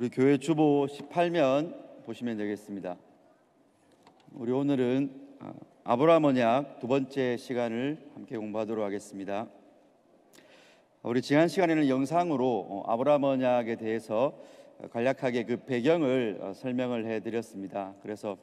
우리 교회 주보 18면 보시면 되겠습니다. 우리 오늘은 어, 아브라함 언약 두 번째 시간을 함께 공부하도록 하겠습니다. 우리 지난 시간에는 영상으로 어, 아브라함 언약에 대해서 어, 간략하게 그 배경을 설명을 해 드렸습니다. 그래서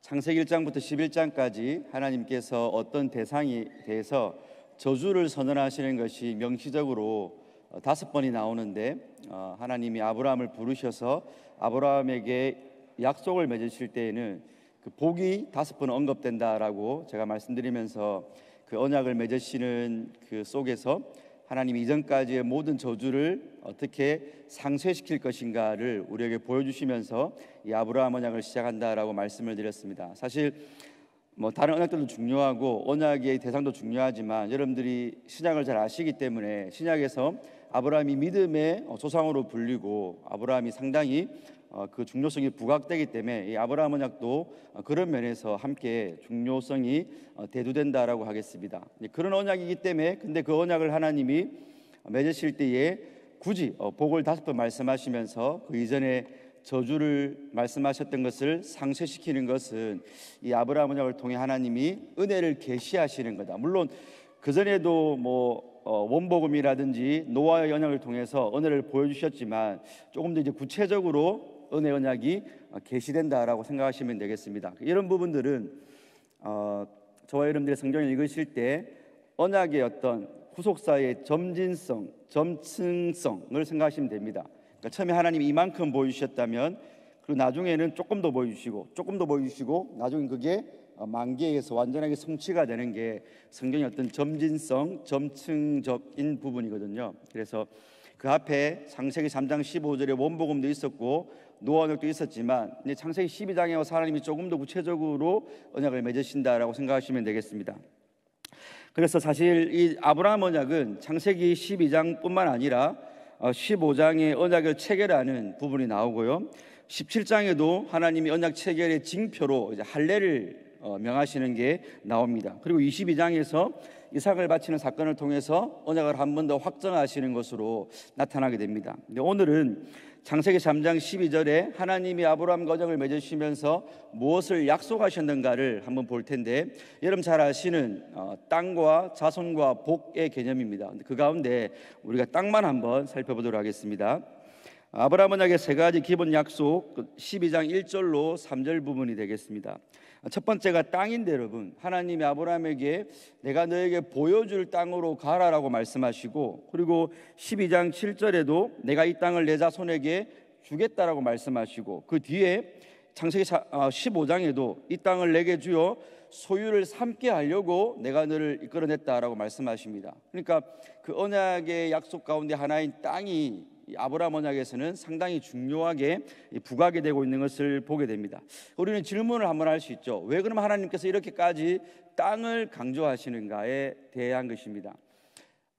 창세기 1장부터 11장까지 하나님께서 어떤 대상에 대해서 저주를 선언하시는 것이 명시적으로 다섯 번이 나오는데 어, 하나님이 아브라함을 부르셔서 아브라함에게 약속을 맺으실 때에는 그 복이 다섯 번 언급된다라고 제가 말씀드리면서 그 언약을 맺으시는 그 속에서 하나님 이전까지의 모든 저주를 어떻게 상쇄시킬 것인가를 우리에게 보여주시면서 이 아브라함 언약을 시작한다라고 말씀을 드렸습니다. 사실 뭐 다른 언약들도 중요하고 언약의 대상도 중요하지만 여러분들이 신약을 잘 아시기 때문에 신약에서 아브라함이 믿음의 조상으로 어, 불리고 아브라함이 상당히 어, 그 중요성이 부각되기 때문에 이 아브라함 언약도 어, 그런 면에서 함께 중요성이 대두된다라고 하겠습니다. 네, 그런 언약이기 때문에 근데 그 언약을 하나님이 맺으실 때에 굳이 복을 다섯 번 말씀하시면서 그 이전에 저주를 말씀하셨던 것을 상쇄시키는 것은 이 아브라함 언약을 통해 하나님이 은혜를 계시하시는 거다. 물론 그 전에도 뭐 어, 원복음이라든지 노아의 언약을 통해서 은혜를 보여주셨지만 조금 더 이제 구체적으로 은혜 언약이 개시된다라고 생각하시면 되겠습니다. 이런 부분들은 어, 저와 여러분들이 성경을 읽으실 때 언약의 어떤 후속사의 점진성, 점층성을 생각하시면 됩니다. 그러니까 처음에 하나님이 이만큼 보여주셨다면 그리고 나중에는 조금 더 보여주시고 조금 더 보여주시고 나중에 그게 어, 만개에서 완전하게 성취가 되는 게 성경의 어떤 점진성, 점층적인 부분이거든요. 그래서 그 앞에 창세기 3장 15절에 원복음도 있었고 노아역도 있었지만 이제 창세기 12장에 하나님이 조금 더 구체적으로 언약을 맺으신다라고 생각하시면 되겠습니다. 그래서 사실 이 아브라함 언약은 창세기 12장뿐만 아니라 15장의 어, 언약을 체결하는 부분이 나오고요. 17장에도 하나님이 언약 체결의 징표로 이제 할례를 어, 명하시는 게 나옵니다. 그리고 22장에서 이삭을 바치는 사건을 통해서 언약을 한 번 더 확정하시는 것으로 나타나게 됩니다. 근데 오늘은 장세기 3장 12절에 하나님이 아브라함과 언을 맺으시면서 무엇을 약속하셨는가를 한번 볼 텐데 여러분 잘 아시는 어, 땅과 자손과 복의 개념입니다. 그 가운데 우리가 땅만 한번 살펴보도록 하겠습니다. 아브라함 언약의 세 가지 기본 약속 12장 그 1절로 3절 부분이 되겠습니다. 첫 번째가 땅인데 여러분 하나님이 아브라함에게 내가 너에게 보여줄 땅으로 가라라고 말씀하시고 그리고 12장 7절에도 내가 이 땅을 내 자손에게 주겠다라고 말씀하시고 그 뒤에 창세기 15장에도 아, 이 땅을 내게 주어 소유를 삼게 하려고 내가 너를 이끌어냈다라고 말씀하십니다. 그러니까 그 언약의 약속 가운데 하나인 땅이 아브라함 언약에서는 상당히 중요하게 부각이 되고 있는 것을 보게 됩니다. 우리는 질문을 한번 할 수 있죠. 왜 그럼 하나님께서 이렇게까지 땅을 강조하시는가에 대한 것입니다.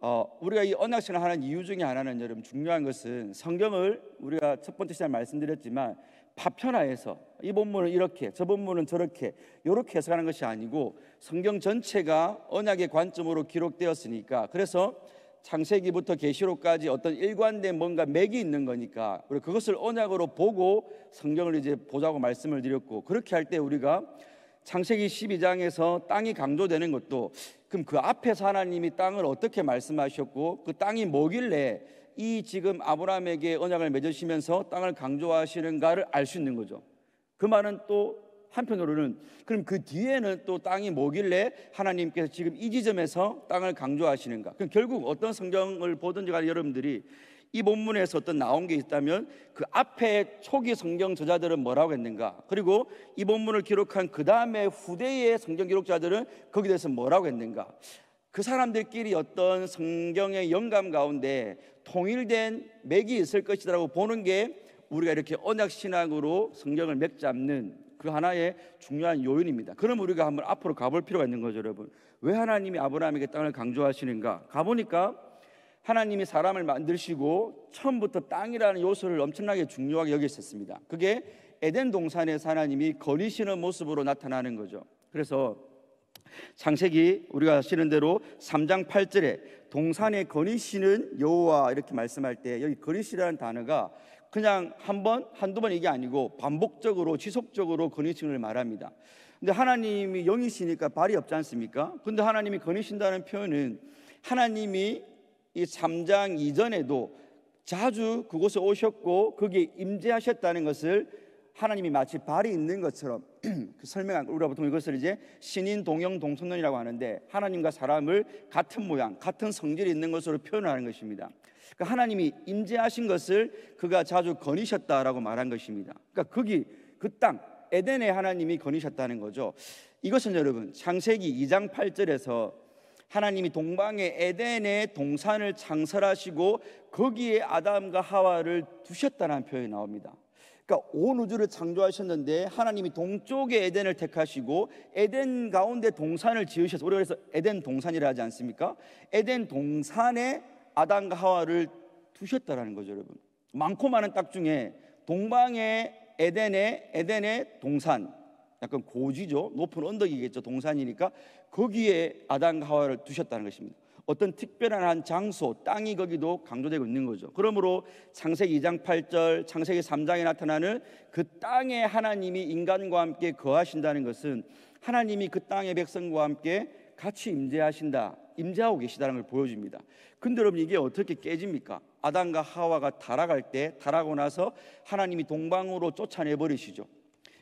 어, 우리가 이 언약신을 하는 이유 중에 하나는 여러분 중요한 것은 성경을 우리가 첫 번째 시간에 말씀드렸지만 파편화해서 이 본문은 이렇게 저 본문은 저렇게 이렇게 해석하는 것이 아니고 성경 전체가 언약의 관점으로 기록되었으니까 그래서 창세기부터 계시록까지 어떤 일관된 뭔가 맥이 있는 거니까 우리 그것을 언약으로 보고 성경을 이제 보자고 말씀을 드렸고 그렇게 할 때 우리가 창세기 12장에서 땅이 강조되는 것도 그럼 그 앞에서 하나님이 땅을 어떻게 말씀하셨고 그 땅이 뭐길래 이 지금 아브라함에게 언약을 맺으시면서 땅을 강조하시는가를 알 수 있는 거죠. 그 말은 또 한편으로는 그럼 그 뒤에는 또 땅이 뭐길래 하나님께서 지금 이 지점에서 땅을 강조하시는가? 그럼 결국 어떤 성경을 보든지 간에 여러분들이 이 본문에서 어떤 나온 게 있다면 그 앞에 초기 성경 저자들은 뭐라고 했는가? 그리고 이 본문을 기록한 그 다음에 후대의 성경 기록자들은 거기에 대해서 뭐라고 했는가? 그 사람들끼리 어떤 성경의 영감 가운데 통일된 맥이 있을 것이라고 보는 게 우리가 이렇게 언약 신학으로 성경을 맥잡는 그 하나의 중요한 요인입니다. 그럼 우리가 한번 앞으로 가볼 필요가 있는 거죠, 여러분. 왜 하나님이 아브라함에게 땅을 강조하시는가? 가보니까 하나님이 사람을 만드시고 처음부터 땅이라는 요소를 엄청나게 중요하게 여기셨습니다. 그게 에덴 동산에서 하나님이 거리시는 모습으로 나타나는 거죠. 그래서 창세기 우리가 아시는 대로 3장 8절에 동산에 거리시는 여호와 이렇게 말씀할 때 여기 거리시라는 단어가 그냥 한 번, 한두 번 이게 아니고 반복적으로 지속적으로 거니심을 말합니다. 근데 하나님이 영이시니까 발이 없지 않습니까? 근데 하나님이 거니신다는 표현은 하나님이 이 3장 이전에도 자주 그곳에 오셨고 거기에 임재하셨다는 것을 하나님이 마치 발이 있는 것처럼 그 설명한 우리가 보통 이것을 이제 신인 동영 동성론이라고 하는데 하나님과 사람을 같은 모양, 같은 성질이 있는 것으로 표현하는 것입니다. 그 하나님이 임재하신 것을 그가 자주 거니셨다라고 말한 것입니다. 그러니까 거기 그 땅 에덴에 하나님이 거니셨다는 거죠. 이것은 여러분 창세기 2장 8절에서 하나님이 동방의 에덴의 동산을 창설하시고 거기에 아담과 하와를 두셨다는 표현이 나옵니다. 그러니까 온 우주를 창조하셨는데 하나님이 동쪽의 에덴을 택하시고 에덴 가운데 동산을 지으셔서 우리가 그래서 에덴 동산이라 하지 않습니까? 에덴 동산에 아담과 하와를 두셨다라는 거죠, 여러분. 많고 많은 땅 중에 동방의 에덴의 에덴의 동산, 약간 고지죠, 높은 언덕이겠죠, 동산이니까 거기에 아담과 하와를 두셨다는 것입니다. 어떤 특별한 한 장소, 땅이 거기도 강조되고 있는 거죠. 그러므로 창세기 2장 8절, 창세기 3장에 나타나는 그 땅에 하나님이 인간과 함께 거하신다는 것은 하나님이 그 땅의 백성과 함께 같이 임재하신다. 임재하고 계시다는 걸 보여줍니다. 근데 여러분 이게 어떻게 깨집니까? 아담과 하와가 타락할 때 타락하고 나서 하나님이 동방으로 쫓아내 버리시죠.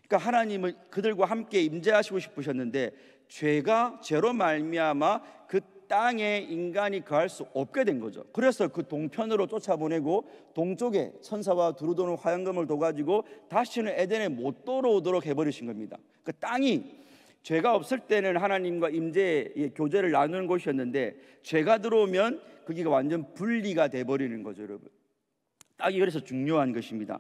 그러니까 하나님은 그들과 함께 임재하시고 싶으셨는데 죄가 죄로 말미암아 그 땅에 인간이 거할 수 없게 된 거죠. 그래서 그 동편으로 쫓아보내고 동쪽에 천사와 두루도는 화양금을 둬가지고 다시는 에덴에 못 돌아오도록 해버리신 겁니다. 그 땅이 죄가 없을 때는 하나님과 임재의 교제를 나누는 곳이었는데 죄가 들어오면 거기가 완전 분리가 돼 버리는 거죠, 여러분. 딱이 래서 중요한 것입니다.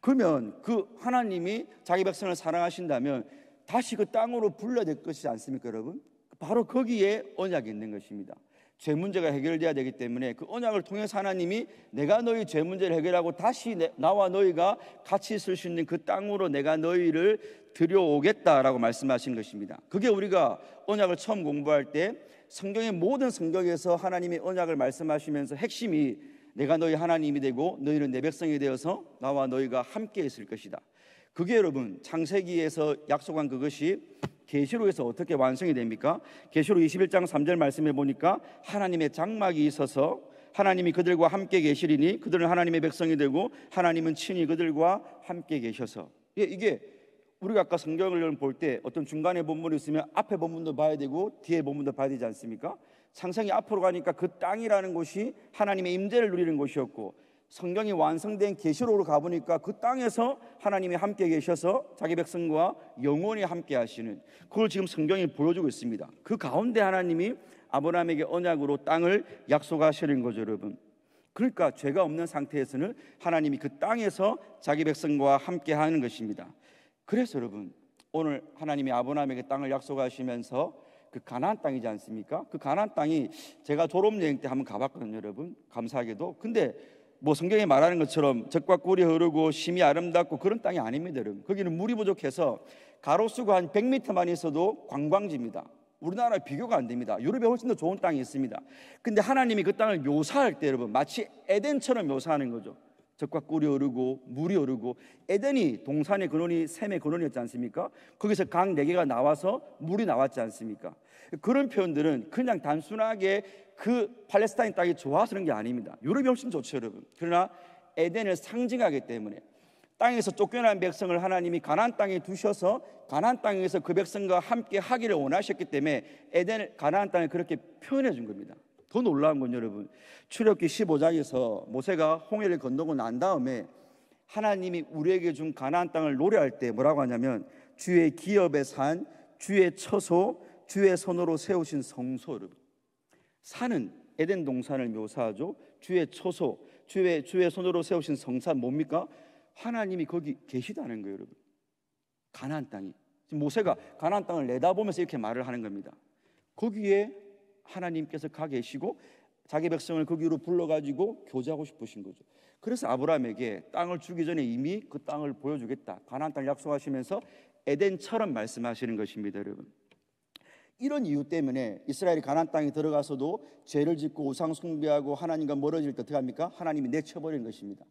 그러면 그 하나님이 자기 백성을 사랑하신다면 다시 그 땅으로 불러야 것이지 않습니까, 여러분? 바로 거기에 언약이 있는 것입니다. 죄 문제가 해결돼야 되기 때문에 그 언약을 통해서 하나님이 내가 너희 죄 문제를 해결하고 다시 나와 너희가 같이 있을 수 있는 그 땅으로 내가 너희를 들여오겠다라고 말씀하신 것입니다. 그게 우리가 언약을 처음 공부할 때 성경의 모든 성경에서 하나님이 언약을 말씀하시면서 핵심이 내가 너희 하나님이 되고 너희는 내 백성이 되어서 나와 너희가 함께 있을 것이다. 그게 여러분 창세기에서 약속한 그것이 계시록에서 어떻게 완성이 됩니까? 계시록 21장 3절 말씀해 보니까 하나님의 장막이 있어서 하나님이 그들과 함께 계시리니 그들은 하나님의 백성이 되고 하나님은 친히 그들과 함께 계셔서 예, 이게 우리가 아까 성경을 볼 때 어떤 중간에 본문이 있으면 앞에 본문도 봐야 되고 뒤에 본문도 봐야 되지 않습니까? 상상이 앞으로 가니까 그 땅이라는 곳이 하나님의 임재를 누리는 곳이었고 성경이 완성된 계시록으로 가보니까 그 땅에서 하나님이 함께 계셔서 자기 백성과 영원히 함께 하시는 그걸 지금 성경이 보여주고 있습니다. 그 가운데 하나님이 아브라함에게 언약으로 땅을 약속하시는 거죠, 여러분. 그러니까 죄가 없는 상태에서는 하나님이 그 땅에서 자기 백성과 함께 하는 것입니다. 그래서 여러분, 오늘 하나님이 아브라함에게 땅을 약속하시면서 그 가나안 땅이지 않습니까? 그 가나안 땅이 제가 졸업 여행 때 한번 가봤거든요, 여러분. 감사하게도. 근데 뭐 성경이 말하는 것처럼 적과 꿀이 흐르고 심이 아름답고 그런 땅이 아닙니다, 여러분. 거기는 물이 부족해서 가로수가 한 100m만 있어도 관광지입니다. 우리나라 비교가 안 됩니다. 유럽에 훨씬 더 좋은 땅이 있습니다. 근데 하나님이 그 땅을 묘사할 때 여러분 마치 에덴처럼 묘사하는 거죠. 적과 꿀이 오르고 물이 오르고 에덴이 동산의 근원이 샘의 근원이었지 않습니까? 거기서 강 네 개가 나와서 물이 나왔지 않습니까? 그런 표현들은 그냥 단순하게 그 팔레스타인 땅이 좋아서 는게 아닙니다. 유럽이 훨씬 좋죠, 여러분. 그러나 에덴을 상징하기 때문에 땅에서 쫓겨난 백성을 하나님이 가나안 땅에 두셔서 가나안 땅에서 그 백성과 함께 하기를 원하셨기 때문에 에덴 가나안 땅을 그렇게 표현해 준 겁니다. 더 놀라운 건 여러분 출애굽기 15장에서 모세가 홍해를 건너고 난 다음에 하나님이 우리에게 준 가나안 땅을 노래할 때 뭐라고 하냐면 주의 기업의 산, 주의 처소, 주의 손으로 세우신 성소 여러분. 산은 에덴 동산을 묘사하죠. 주의 처소, 주의 주의 손으로 세우신 성산 뭡니까? 하나님이 거기 계시다는 거예요, 여러분. 가나안 땅이. 모세가 가나안 땅을 내다보면서 이렇게 말을 하는 겁니다. 거기에 하나님께서 가 계시고 자기 백성을 거기로 그 불러가지고 교제하고 싶으신 거죠. 그래서 아브라함에게 땅을 주기 전에 이미 그 땅을 보여주겠다. 가나안 땅 약속하시면서 에덴처럼 말씀하시는 것입니다, 여러분. 이런 이유 때문에 이스라엘이 가나안 땅에 들어가서도 죄를 짓고 우상 숭배하고 하나님과 멀어질 때어떻 합니까? 하나님이 내쳐버리 것입니다.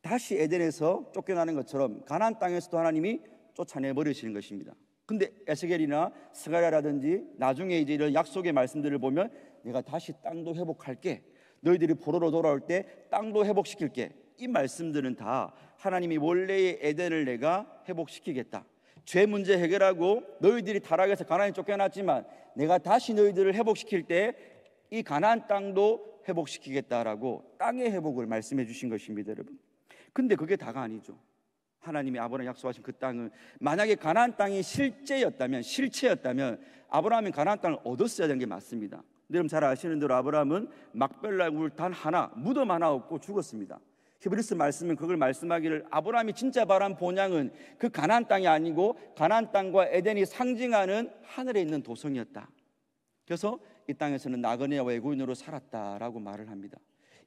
다시 에덴에서 쫓겨나는 것처럼 가나안 땅에서도 하나님이 쫓아내 버리시는 것입니다. 근데 에스겔이나 스가랴라든지 나중에 이제 이런 약속의 말씀들을 보면 내가 다시 땅도 회복할게. 너희들이 포로로 돌아올 때 땅도 회복시킬게. 이 말씀들은 다 하나님이 원래의 에덴을 내가 회복시키겠다. 죄 문제 해결하고 너희들이 타락해서 가난안에 쫓겨났지만 내가 다시 너희들을 회복시킬 때 이가난안 땅도 회복시키겠다라고 땅의 회복을 말씀해 주신 것입니다, 여러분. 근데 그게 다가 아니죠. 하나님이 아브라함 약속하신 그 땅은 만약에 가나안 땅이 실제였다면 실체였다면 아브라함이 가나안 땅을 얻었어야 되는 게 맞습니다. 여러분 잘 아시는 대로 아브라함은 막벨라 굴단 하나 무덤 하나 없고 죽었습니다. 히브리스 말씀은 그걸 말씀하기를 아브라함이 진짜 바란 본향은 그 가나안 땅이 아니고 가나안 땅과 에덴이 상징하는 하늘에 있는 도성이었다. 그래서 이 땅에서는 나그네와 외국인으로 살았다라고 말을 합니다.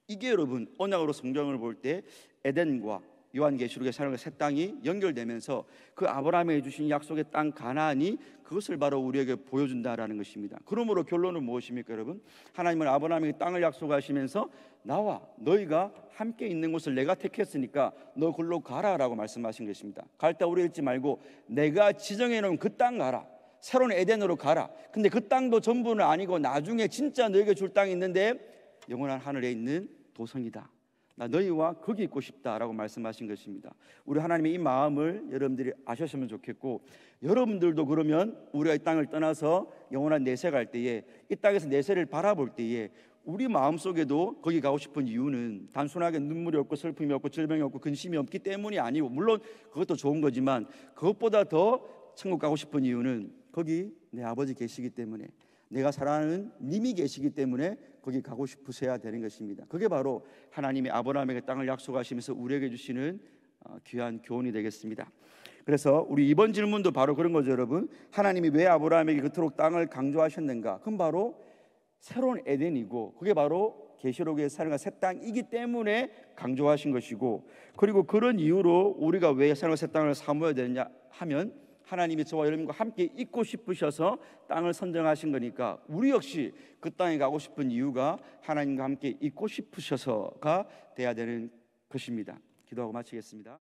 이게 여러분 언약으로 성경을 볼 때 에덴과 요한계시록의 사랑과 새 땅이 연결되면서 그 아브라함에게 주신 약속의 땅 가나안이 그것을 바로 우리에게 보여준다라는 것입니다. 그러므로 결론은 무엇입니까, 여러분? 하나님은 아브라함에게 땅을 약속하시면서 나와 너희가 함께 있는 곳을 내가 택했으니까 너 글로 가라라고 말씀하신 것입니다. 갈 때 오래 있지 말고 내가 지정해 놓은 그 땅 가라. 새로운 에덴으로 가라. 근데 그 땅도 전부는 아니고 나중에 진짜 너에게 줄 땅이 있는데 영원한 하늘에 있는 도성이다. 나 너희와 거기 있고 싶다라고 말씀하신 것입니다. 우리 하나님의 이 마음을 여러분들이 아셨으면 좋겠고 여러분들도 그러면 우리가 이 땅을 떠나서 영원한 내세 갈 때에 이 땅에서 내세를 바라볼 때에 우리 마음속에도 거기 가고 싶은 이유는 단순하게 눈물이 없고 슬픔이 없고 질병이 없고 근심이 없기 때문이 아니고 물론 그것도 좋은 거지만 그것보다 더 천국 가고 싶은 이유는 거기 내 아버지 계시기 때문에 내가 사랑하는 님이 계시기 때문에 거기 가고 싶으셔야 되는 것입니다. 그게 바로 하나님이 아브라함에게 땅을 약속하시면서 우리에게 주시는 어, 귀한 교훈이 되겠습니다. 그래서 우리 이번 질문도 바로 그런 거죠, 여러분. 하나님이 왜 아브라함에게 그토록 땅을 강조하셨는가? 그건 바로 새로운 에덴이고 그게 바로 계시록의 사랑새 땅이기 때문에 강조하신 것이고 그리고 그런 이유로 우리가 왜 새로운 새 땅을 사모야 되느냐 하면 하나님이 저와 여러분과 함께 있고 싶으셔서 땅을 선정하신 거니까 우리 역시 그 땅에 가고 싶은 이유가 하나님과 함께 있고 싶으셔서가 돼야 되는 것입니다. 기도하고 마치겠습니다.